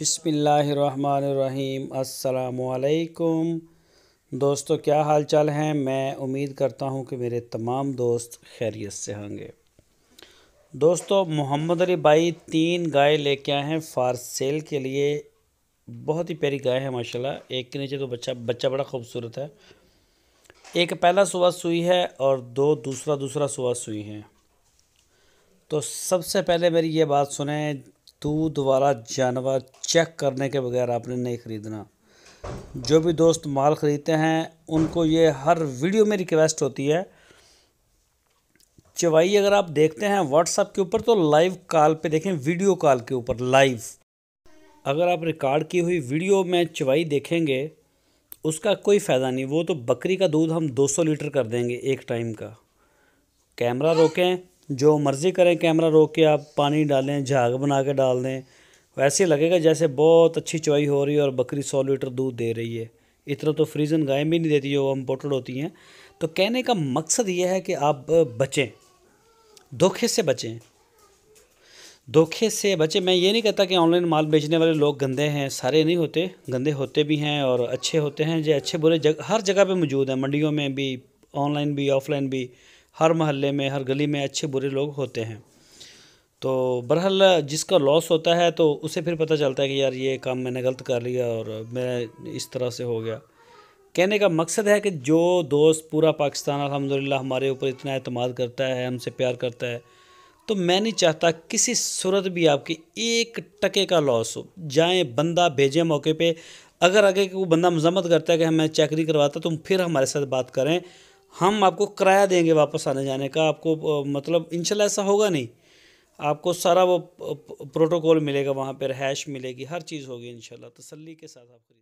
बिसमीम असलकुम दोस्तों क्या हाल चाल हैं मैं उम्मीद करता हूं कि मेरे तमाम दोस्त खैरियत से होंगे दोस्तों मोहम्मद अली भाई तीन गाय लेके आए हैं फार सेल के लिए बहुत ही प्यारी गाय है माशाल्लाह एक के नीचे तो बच्चा बच्चा बड़ा खूबसूरत है एक पहला सुबह सुई है और दो दूसरा दूसरा सुबह सुई हैं तो सबसे पहले मेरी ये बात सुने दूध वाला जानवर चेक करने के बगैर आपने नहीं ख़रीदना जो भी दोस्त माल ख़रीदते हैं उनको ये हर वीडियो में रिक्वेस्ट होती है चवाई अगर आप देखते हैं व्हाट्सअप के ऊपर तो लाइव कॉल पे देखें वीडियो कॉल के ऊपर लाइव अगर आप रिकॉर्ड की हुई वीडियो में चवाई देखेंगे उसका कोई फ़ायदा नहीं वो तो बकरी का दूध हम 200 लीटर कर देंगे एक टाइम का कैमरा रोकें जो मर्ज़ी करें कैमरा रोक के आप पानी डालें झाग बना के डाल दें वैसे लगेगा जैसे बहुत अच्छी चवाई हो रही है और बकरी सौ लीटर दूध दे रही है इतना तो फ्रीजन गाय भी नहीं देती जो इम्पोर्टेड होती हैं तो कहने का मकसद ये है कि आप बचें धोखे से बचें धोखे से बचें मैं ये नहीं कहता कि ऑनलाइन माल बेचने वाले लोग गंदे हैं सारे नहीं होते गंदे होते भी हैं और अच्छे होते हैं जो अच्छे बुरे जग हर जगह पर मौजूद हैं मंडियों में भी ऑनलाइन भी ऑफलाइन भी हर महल्ले में हर गली में अच्छे बुरे लोग होते हैं तो बरहल जिसका लॉस होता है तो उसे फिर पता चलता है कि यार ये काम मैंने गलत कर लिया और मैं इस तरह से हो गया कहने का मकसद है कि जो दोस्त पूरा पाकिस्तान अलहमदिल्ला हमारे ऊपर इतना अतमाद करता है हमसे प्यार करता है तो मैं नहीं चाहता किसी सूरत भी आपकी एक टके का लॉस हो जाएँ बंदा भेजें मौके पे अगर आगे वो बंदा मजम्मत करता है कि हमें हाँ, चैकरी करवाता तुम तो फिर हमारे साथ बात करें हम आपको किराया देंगे वापस आने जाने का आपको मतलब इनशाला ऐसा होगा नहीं आपको सारा वो प्रोटोकॉल मिलेगा वहाँ पर रहायश मिलेगी हर चीज़ होगी इनशाला तसली के साथ आप